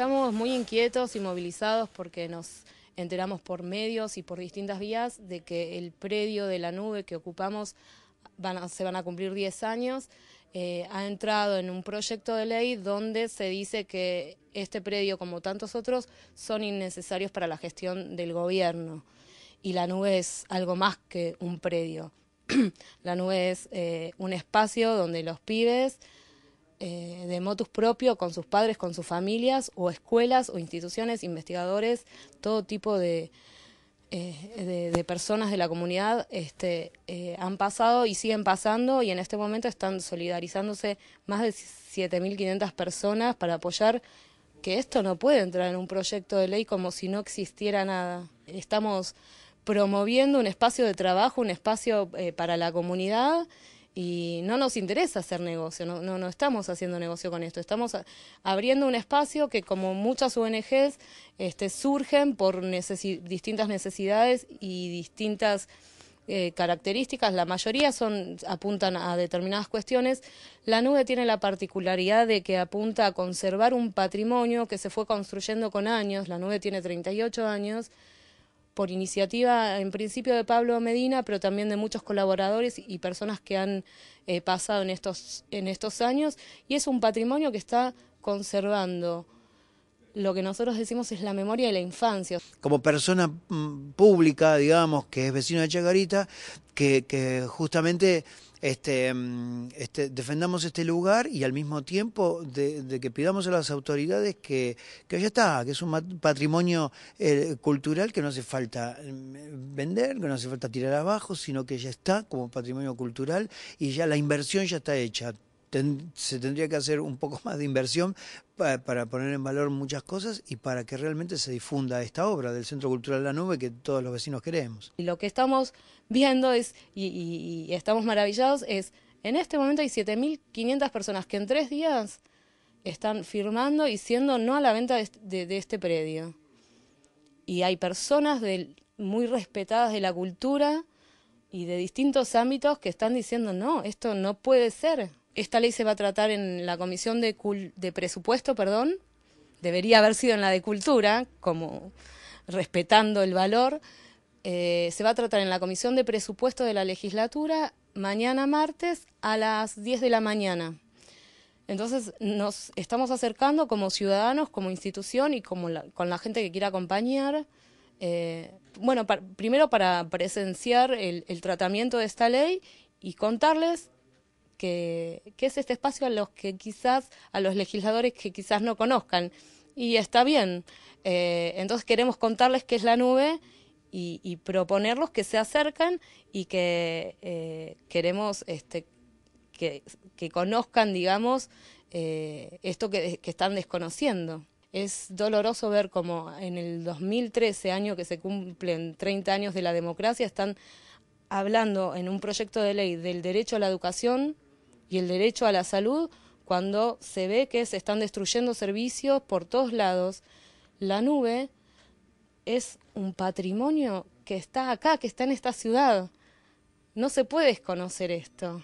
estamos muy inquietos y movilizados porque nos enteramos por medios y por distintas vías de que el predio de la nube que ocupamos se van a cumplir 10 años. Eh, ha entrado en un proyecto de ley donde se dice que este predio, como tantos otros, son innecesarios para la gestión del gobierno. Y la nube es algo más que un predio. la nube es eh, un espacio donde los pibes eh, de motus propio con sus padres, con sus familias, o escuelas, o instituciones, investigadores, todo tipo de, eh, personas de la comunidad este, eh, han pasado y siguen pasando y en este momento están solidarizándose más de 7.500 personas para apoyar que esto no puede entrar en un proyecto de ley como si no existiera nada. Estamos promoviendo un espacio de trabajo, un espacio para la comunidad y no nos interesa hacer negocio, no, no, estamos haciendo negocio con esto, estamos abriendo un espacio que como muchas ONGs este, surgen por distintas necesidades y distintas eh, características, la mayoría son, apuntan a determinadas cuestiones, la nube tiene la particularidad de que apunta a conservar un patrimonio que se fue construyendo con años, la nube tiene 38 años, por iniciativa en principio de Pablo Medina, pero también de muchos colaboradores y personas que han eh, pasado en estos, en estos años, y es un patrimonio que está conservando lo que nosotros decimos es la memoria de la infancia. Como persona mm, pública, digamos, que es vecino de Chagarita, que justamente este, mm, este, defendamos este lugar y al mismo tiempo de, que pidamos a las autoridades que, que, ya está, que es un patrimonio eh, cultural que no hace falta mm, vender, que no hace falta tirar abajo, sino que ya está como patrimonio cultural y ya la inversión ya está hecha se tendría que hacer un poco más de inversión para poner en valor muchas cosas y para que realmente se difunda esta obra del Centro Cultural La Nube que todos los vecinos queremos. Y lo que estamos viendo es, y, estamos maravillados, es en este momento hay 7.500 personas que en tres días están firmando y siendo no a la venta de, este predio. Y hay personas muy respetadas de la cultura y de distintos ámbitos que están diciendo, no, esto no puede ser. Esta ley se va a tratar en la Comisión de, de Presupuesto, perdón, debería haber sido en la de Cultura, como respetando el valor. Eh, se va a tratar en la Comisión de Presupuesto de la legislatura mañana martes a las 10 de la mañana. Entonces nos estamos acercando como ciudadanos, como institución y como con la gente que quiera acompañar. Eh, bueno, primero para presenciar el tratamiento de esta ley y contarles que, es este espacio a los que quizás, a los legisladores que quizás no conozcan. Y está bien. Eh, entonces queremos contarles qué es la nube y, proponerlos que se acercan y que eh, queremos este, que, conozcan, digamos, eh, esto que, que están desconociendo. Es doloroso ver como en el 2013, año que se cumplen 30 años de la democracia, están hablando en un proyecto de ley del derecho a la educación y el derecho a la salud cuando se ve que se están destruyendo servicios por todos lados. La nube es un patrimonio que está acá, que está en esta ciudad. No se puede desconocer esto.